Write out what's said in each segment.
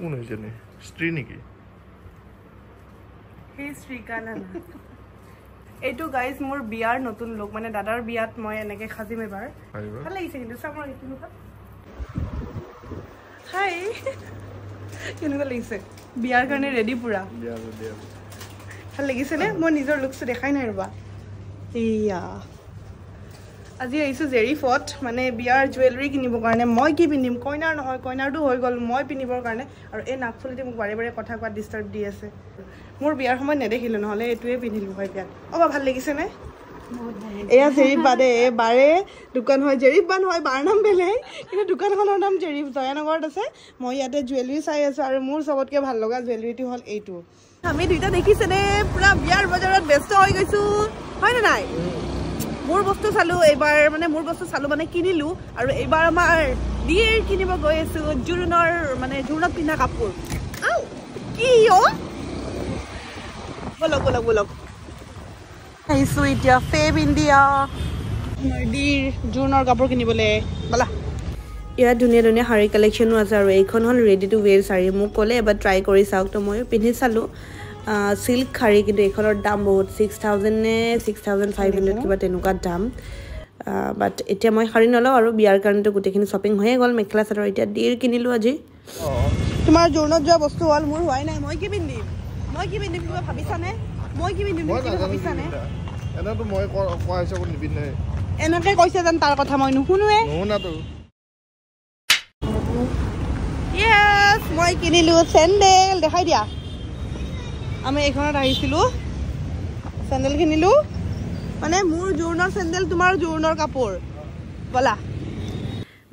কোন হয়েছে স্ত্ৰী নেকি এইটো গাইজ মোৰ বিয়াৰ নতুন লোক মানে দাদাৰ বিয়াত মই এনেকে সাজিম এবাৰ ভাল লাগিছে কিন্তু হাই কেনেকুৱা লাগিছে বিয়াৰ কাৰণে ৰেডি পুৰা ভাল লাগিছেনে মই নিজৰ লুকচটো দেখাই নাই ৰবা এয়া আজি আহিছোঁ জেৰি ফট মানে বিয়াৰ জুৱেলাৰী কিনিবৰ কাৰণে মই কি পিন্ধিম কইনাৰ নহয় কইনাৰটো হৈ গ'ল মই পিন্ধিবৰ কাৰণে আৰু এই নাকফুলিটো মোক বাৰে বাৰে কথা কোৱাত ডিষ্টাৰ্ব দি আছে মোৰ বিয়াৰ সময়ত নেদেখিলোঁ নহ'লে এইটোৱে পিন্ধিলোঁ হয় বিয়াত অ' ভাল লাগিছেনে এয়া জেৰিফ বাদে বাৰে দোকান হয় জেৰিফ বা নহয় বাৰ নাম বেলেগ কিন্তু দোকানখনৰ নাম জেৰিফ জয়ানগৰত আছে মই ইয়াতে জুৱেলাৰী চাই আছোঁ আৰু মোৰ চবতকৈ ভাল লগা জুৱেলাৰীটো হ'ল এইটো আমি দুইটা দেখিছেনে পুৰা বিয়াৰ বজাৰত ব্যস্ত হৈ গৈছোঁ হয়নে নাই মোৰ বস্তু চালোঁ এইবাৰ মানে মোৰ বস্তু চালোঁ মানে কিনিলোঁ আৰু এইবাৰ আমাৰ দিয়েৰ কিনিব গৈ আছোঁ জোৰোণৰ মানে জোৰোণত পিন্ধা কাপোৰ কি বলক বলক বলক আহিছোঁ এতিয়া ফেভ ইণ্ডিয়া দিৰ জোৰোণৰ কাপোৰ কিনিবলৈ বলা ইয়াত ধুনীয়া ধুনীয়া শাৰী কালেকশ্যনো আছে আৰু এইখন হ'ল ৰেডি টু ৱেৰ শাৰী মোক ক'লে এবাৰ ট্ৰাই কৰি চাওক তো মই পিন্ধি চালোঁ চিল্ক শাড়ী কিন্তু এইখনৰ দাম বহুত ছিক্স থাউজেণ্ড নে ছিক্স থাউজেণ্ড ফাইভ হাণ্ড্ৰেড কিবা তেনেকুৱা দাম বাট এতিয়া মই শাড়ী নলওঁ আৰু বিয়াৰ কাৰণেতো গোটেইখিনি শ্বপিং হৈয়ে গ'ল মেখেলা চাদৰ এতিয়া দেৰ কিনিলোঁ আজি তোমাৰ জোৰণত যোৱা বস্তু হ'ল মোৰ হোৱাই নাই মই কি পিন্ধিম মই কি পিন্ধিম কিবা ভাবিছানে মই কি পিন্ধিম ভাবিছানে দেখাই দিয়া আমি এইখনত আহিছিলো চেণ্ডেল কিনিলোঁ মানে মোৰ জোৰোণৰ চেণ্ডেল তোমাৰ জোৰোণৰ কাপোৰ বলা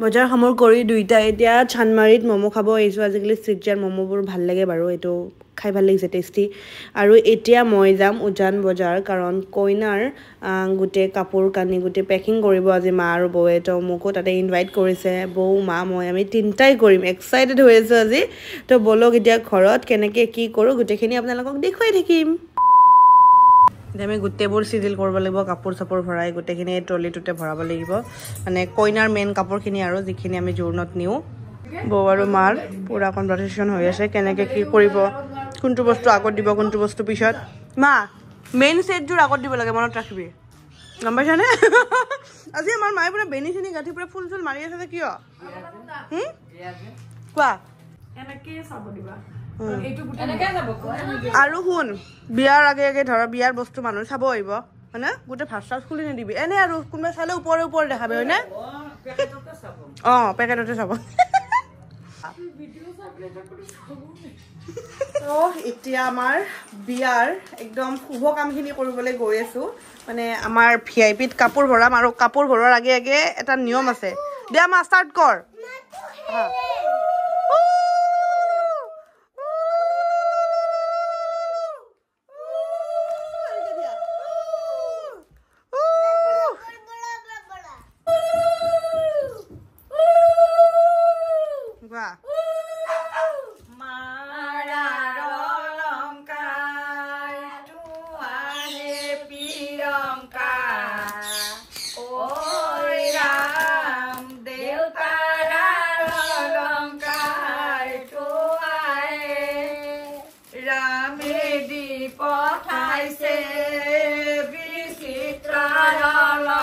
বজাৰ সামৰ কৰি দুইটা এতিয়া চানমাৰিত মমো খাব আহিছোঁ আজিকালি চিটজাৰ মমোবোৰ ভাল লাগে বাৰু এইটো খাই ভাল লাগিছে টেষ্টি আৰু এতিয়া মই যাম উজান বজাৰ কাৰণ কইনাৰ গোটেই কাপোৰ কানি গোটেই পেকিং কৰিব আজি মা আৰু বৌৱে তো মোকো তাতে ইনভাইট কৰিছে বৌ মা মই আমি তিনিটাই কৰিম এক্সাইটেড হৈ আছোঁ আজি তো ব'লক এতিয়া ঘৰত কেনেকৈ কি কৰোঁ গোটেইখিনি আপোনালোকক দেখুৱাই থাকিম এতিয়া আমি গোটেইবোৰ চিজিল কৰিব লাগিব কাপোৰ চাপোৰ ভৰাই গোটেইখিনি এই ট্ৰলিটোতে ভৰাব লাগিব মানে কইনাৰ মেইন কাপোৰখিনি আৰু যিখিনি আমি জোৰণত নিওঁ বৌ আৰু মাৰ পুৰা কনভাৰ্চেশ্যন হৈ আছে কেনেকৈ কি কৰিব কোনটো বস্তু আগত দিব কোনটো বস্তু পিছত মা মেইন চেটযোৰ আগত দিব লাগে মনত ৰাখিবি গম পাইছানে আজি আমাৰ মায়ে পুৰা বেনি চেনি গাঁঠি পুৰা ফুল চুল মাৰি আছে কিয় কোৱা আৰু শুন বিয়াৰ আগে আগে ধৰ বিয়াৰ বস্তু মানুহ চাব আহিব হয়নে গোটেই ভাত চাত খুলি নিদিবি এনে আৰু কোনোবাই চালে ওপৰে ওপৰে দেখাবি হয়নে অ পেকেটতে চাব তো এতিয়া আমাৰ বিয়াৰ একদম শুভ কামখিনি কৰিবলৈ গৈ আছোঁ মানে আমাৰ ভি আই পিত কাপোৰ ভৰাম আৰু কাপোৰ ভৰোৱাৰ আগে আগে এটা নিয়ম আছে দিয়া মা ষ্টাৰ্ট কৰ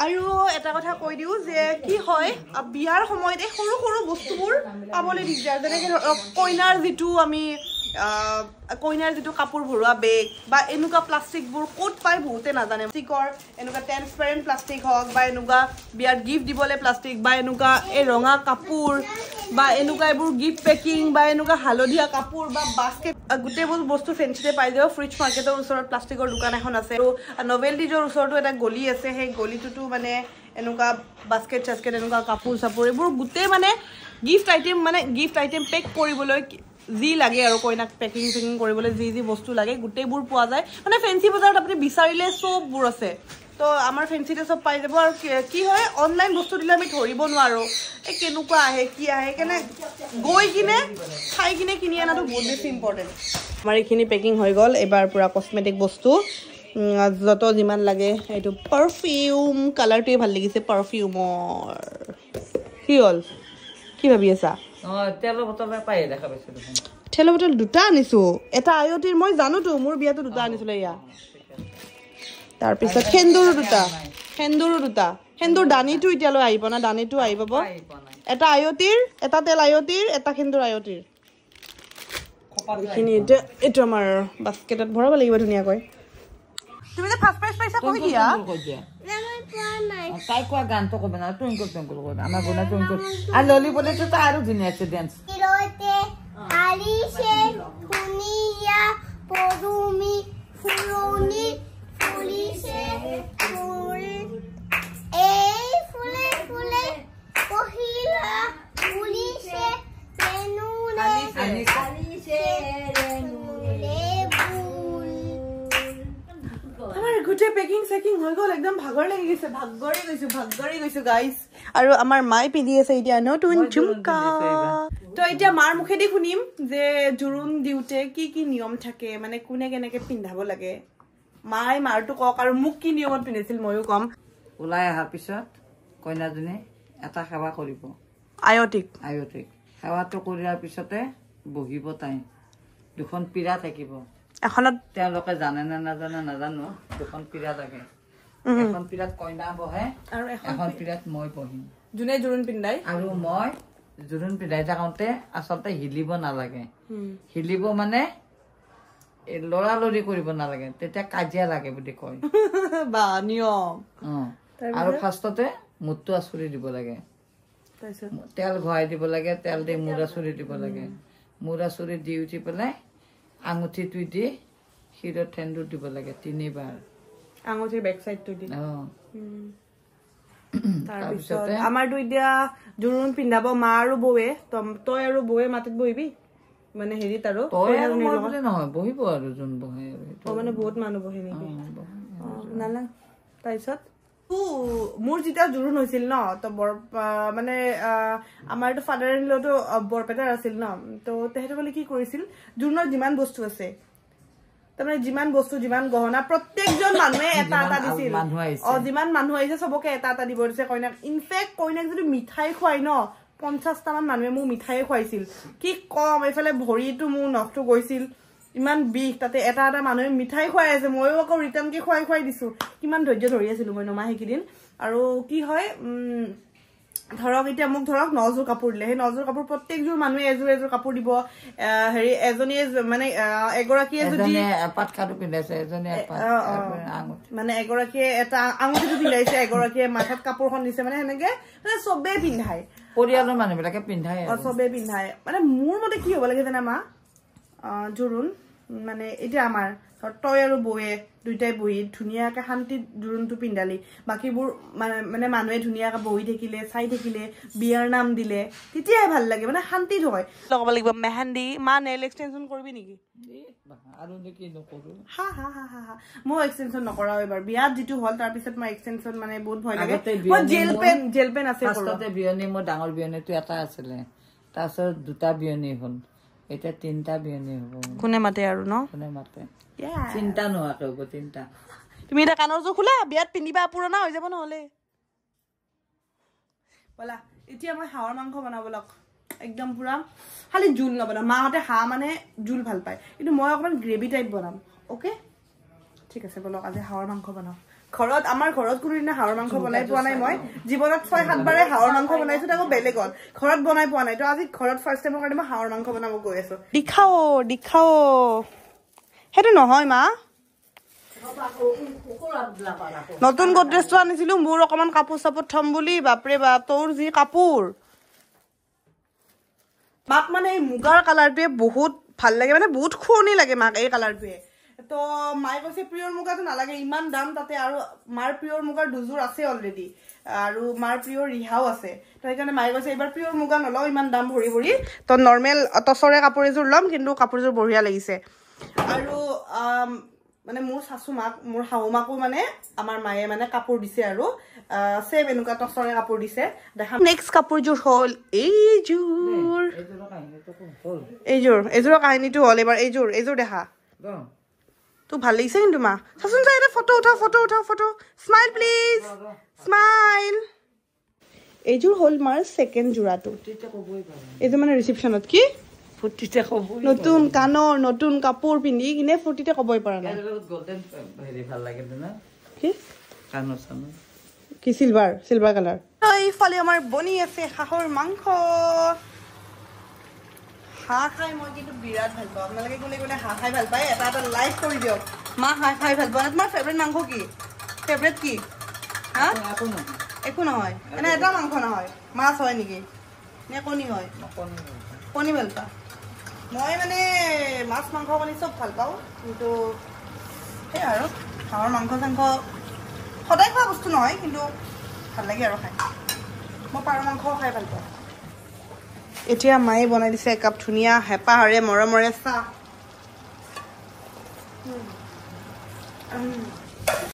আৰু এটা কথা কৈ দিওঁ যে কি হয় বিয়াৰ সময়তে সৰু সৰু বস্তুবোৰ পাবলৈ দিগদাৰ যেনেকৈ ধৰক কইনাৰ যিটো আমি কইনাৰ যিটো কাপোৰ ভৰোৱা বেগ বা এনেকুৱা প্লাষ্টিকবোৰ ক'ত পায় বহুতে নাজানে প্লাষ্টিকৰ এনেকুৱা ট্ৰেন্সপেৰেণ্ট প্লাষ্টিক হওক বা এনেকুৱা বিয়াত গিফ্ট দিবলৈ প্লাষ্টিক বা এনেকুৱা এই ৰঙা কাপোৰ বা এনেকুৱা এইবোৰ গিফ্ট পেকিং বা এনেকুৱা হালধীয়া কাপোৰ বা বাস্কেট গোটেইবোৰ বস্তু ফেঞ্চিতে পাই যাব ফ্ৰিজ মাৰ্কেটৰ ওচৰত প্লাষ্টিকৰ দোকান এখন আছে আৰু নভেল ডিজৰ ওচৰতো এটা গলি আছে সেই গলিটোতো মানে এনেকুৱা বাস্কেট চাস্কেট এনেকুৱা কাপোৰ চাপোৰ এইবোৰ গোটেই মানে গিফ্ট আইটেম মানে গিফ্ট আইটেম পেক কৰিবলৈ যি লাগে আৰু কইনাক পেকিং চেকিং কৰিবলৈ যি যি বস্তু লাগে গোটেইবোৰ পোৱা যায় মানে ফেঞ্চি বজাৰত আপুনি বিচাৰিলে চববোৰ আছে তো আমাৰ ফেঞ্চিতে চব পাই যাব আৰু কি হয় অনলাইন বস্তু দিলে আমি ধৰিব নোৱাৰোঁ এই কেনেকুৱা আহে কি আহে সেইকাৰণে গৈ কিনে খাই কিনে কিনি অনাটো বহুত বেছি ইম্পৰ্টেণ্ট আমাৰ এইখিনি পেকিং হৈ গ'ল এইবাৰ পূৰা কচমেটিক বস্তু যত যিমান লাগে এইটো পাৰফিউম কালাৰটোৱে ভাল লাগিছে পাৰফিউমৰ কি হ'ল কি ভাবি আছা ঠেলা বটল দুটা আনিছো এটা আয়তীৰ মই জানোতো মোৰ বিয়াটো দুটা আনিছিলো ইয়াত তাৰপিছত সেন্দুৰো দুটা সেন্দুৰো দুটা সেন্দুৰ দানিটো এতিয়ালৈ আহিব না দানিটো আহি পাব এটা আয়তীৰ এটা তেল আয়তীৰ এটা সেন্দুৰ আয়তীৰ এইখিনি এতিয়া এইটো আমাৰ বাস্কেটত ভৰাব লাগিব ধুনীয়াকৈ তাই কোৱা গানটো কবি না টুংকুল টুংকুল কবি আমাৰ গুণা টুংকুল আৰু ললি বলেতো আৰু ধুনীয়া আছে ডেন্স ভাগৰি গৈছো ভাগৰি গৈছো গাইজ আৰু আমাৰ মাই পিন্ধি আছে এতিয়া নতুন ঝুমকা তো এতিয়া মাৰ মুখেদি শুনিম যে জোৰোণ দিওঁতে কি কি নিয়ম থাকে মানে কোনে কেনেকে পিন্ধাব লাগে মাই মাৰটো কওক আৰু মোক কি নিয়মত পিন্ধিছিল ময়ো কম ওলাই অহাৰ পিছত কইনাজনে এটা সেৱা কৰিব আয়তিক আয়তিক সেৱাটো কৰাৰ পিছতে বহিব তাই দুখন পীৰা থাকিব এখনত তেওঁলোকে জানে নে নাজানে নাজানো দুখন পীৰা থাকে এখন পীড়াত কইনা বহে আৰু এখন পীড়াত মই বহিম যোনে জোৰোণ পিন্ধাই আৰু মই জোৰোণ পিন্ধাই থাকোঁতে আচলতে হিলিব নালাগে হিলিব মানে লৰা লৰি কৰিব নালাগে তেতিয়া কাজিয়া লাগে বুলি কয় বা নিয়ম আৰু ফাৰ্ষ্টতে মূৰটো আচুৰি দিব লাগে তেল ঘূৰাই দিব লাগে তেল দি মূৰ আঁচুৰি দিব লাগে মূৰ আচুৰি দি উঠি পেলাই আঙুঠিটো দি শিৰত ঠেণ্ডু দিব লাগে তিনিবাৰ আঙুঠিৰ বেক চাইডটো দি তাৰপিছত আমাৰতো এতিয়া জোৰোণ পিন্ধাব মা আৰু বৌয়ে তই আৰু বৌয়ে মাটিত বহিবি মানে হেৰিত আৰু বহিব আৰু যোন বহে মানে বহুত মানুহ বহে নেকি তাৰপিছত মোৰ যেতিয়া জোৰোণ হৈছিল ন ত বৰ মানে আমাৰতো ফাদাৰ ইন লটো বৰপেটাৰ আছিল ন ত তেহেঁতসকলে কি কৰিছিল জোৰোণৰ যিমান বস্তু আছে তাৰমানে যিমান বস্তু যিমান গহনা প্ৰত্যেকজন মানুহে এটা এটা দিছিল অ যিমান মানুহ আহিছে চবকে এটা এটা দিব দিছে কইনাক ইনফেক্ট কইনাক যদি মিঠাই খুৱাই ন পঞ্চাছটামান মানুহে মোক মিঠাই খুৱাইছিল কি কম এইফালে ভৰিটো মোৰ নখটো গৈছিল ইমান বিষ তাতে এটা এটা মানুহে মিঠাই খুৱাই আছে ময়ো আকৌ ৰিটাৰ্ণকে খুৱাই খুৱাই দিছো কিমান ধৈৰ্য ধৰি আছিলো মই নমা সেইকেইদিন আৰু কি হয় উম ধৰক এতিয়া মোক ধৰক নযোৰ কাপোৰ দিলে সেই নযোৰ কাপোৰ প্ৰত্যেকযোৰ মানুহে এযোৰ এযোৰ কাপোৰ দিব হেৰি এজনীয়ে মানে এগৰাকীয়ে যদি পাটকাটো পিন্ধাইছে এজনীয়ে মানে এগৰাকীয়ে এটা আঙুঠিটো পিন্ধাইছে এগৰাকীয়ে মাথাত কাপোৰখন দিছে মানে সেনেকে মানে চবেই পিন্ধাই পৰিয়ালৰ মানুহবিলাকে পিন্ধাই চবেই পিন্ধাই মানে মোৰ মতে কি হব লাগে জানে মা জোৰোণ মানে এতিয়া আমাৰ তই আৰু বৌয়ে দুইটাই বহি ধুনীয়াকে শান্তি জোৰোণটো পিন্ধালি বাকীবোৰ মানে মানুহে ধুনীয়াকে বহি থাকিলে চাই থাকিলে বিয়াৰ নাম দিলে তেতিয়াহে ভাল লাগে মানে শান্তি হয় লগাব লাগিব মেহেন্দি মা নেইল এক্সটেনশ্যন কৰিবি নেকি মই এক্সটেনশ্যন নকৰাও এবাৰ বিয়াত যিটো হল তাৰপিছত মই এক্সটেনশ্যন মানে বহুত ভয় লাগে জেল পেন জেল পেন আছে এটা আছিলে তাৰপিছত দুটা বিয়নী হ'ল এতিয়া তিনিটা বিয়নী হ'ব কোনে মাতে আৰু ন মাতে চিন্তা নোহোৱাকে হব চিন্তা তুমি এটা কাণৰ যোৰ খোলা বিয়াত পিন্ধিবা পুৰণা হৈ যাব নহলে বলা এতিয়া মই হাঁহৰ মাংস বনাব লওক একদম পুৰা খালি জোল নবনাম মাহঁতে হাঁহ মানে জোল ভাল পায় কিন্তু মই অকমান গ্ৰেভি টাইপ বনাম অকে ঠিক আছে বলক আজি হাঁহৰ মাংস বনাওঁ ঘৰত আমাৰ ঘৰত কোনোদিনা হাঁহৰ মাংস বনাই পোৱা নাই মই জীৱনত ছয় সাতবাৰে হাঁহৰ মাংস বনাইছো তাকো বেলেগত ঘৰত বনাই পোৱা নাই ত আজি ঘৰত ফাৰ্ষ্ট টাইমৰ কাৰণে মই হাঁহৰ মাংস বনাব গৈ আছো দেখাও দেখাও সেইটো নহয় মা নতুন গডৰেজটো আনিছিলো মোৰ অকমান কাপোৰ চাপোৰ থম বুলি বাপৰে বা তোৰ যি কাপোৰ মাক মানে এই মুগাৰ কালাৰটোৱে বহুত ভাল লাগে মানে বহুত শুৱনি লাগে মাক এই কালাৰটোৱে তো মায়ে কৈছে পিয়ৰ মুগাটো নালাগে ইমান দাম তাতে আৰু মাৰ পিয়ৰ মুগাৰ দুযোৰ আছে অলৰেডি আৰু মাৰ পিয়ৰ ৰিহাও আছে তো সেইকাৰণে মায়ে কৈছে এইবাৰ পিয়ৰ মুগা নলওঁ ইমান দাম ভৰি ভৰি তো নৰ্মেল টচৰে কাপোৰ এযোৰ ল'ম কিন্তু কাপোৰযোৰ বঢ়িয়া লাগিছে আৰু মানে মোৰ শাশুমাক মোৰ শাহুমাকো মানে আমাৰ মায়ে মানে কাপোৰ দিছে আৰু চেম এনেকুৱা টচৰে কাপোৰ দিছে দেখা নেক্সট কাপোৰযোৰ হ'ল এইযোৰ এইযোৰ এইযোৰ কাহিনীটো হ'ল এইবাৰ এইযোৰ এইযোৰ দেখা তোৰ ভাল লাগিছে কিন্তু মা চাচোন চাই এটা ফটো উঠাওঁ ফটো উঠাওঁ ফটো স্মাইল প্লিজ স্মাইল এইযোৰ হ'ল মাৰ ছেকেণ্ড যোৰাটো এইযোৰ মানে ৰিচিপশ্যনত কি ফুৰ্তিতে ক'ব নতুন কাণৰ নতুন কাপোৰ পিন্ধি কিনে ফুৰ্তিতে ক'বই পৰা নাই কি চিলভাৰ চিলভাৰ কালাৰ এইফালে আমাৰ বনি আছে হাঁহৰ মাংস কণী ভাল পা মই মানে মাছ মাংস মানে চব ভাল পাওঁ কিন্তু সেয়া আৰু হাঁহৰ মাংস চাংস সদায় খোৱা বস্তু নহয় কিন্তু ভাল লাগে আৰু খাই মই পাৰ মাংস খাই ভাল পাওঁ এতিয়া মায়ে বনাই দিছে একাপ ধুনীয়া হেঁপাহৰে মৰমৰে চাহ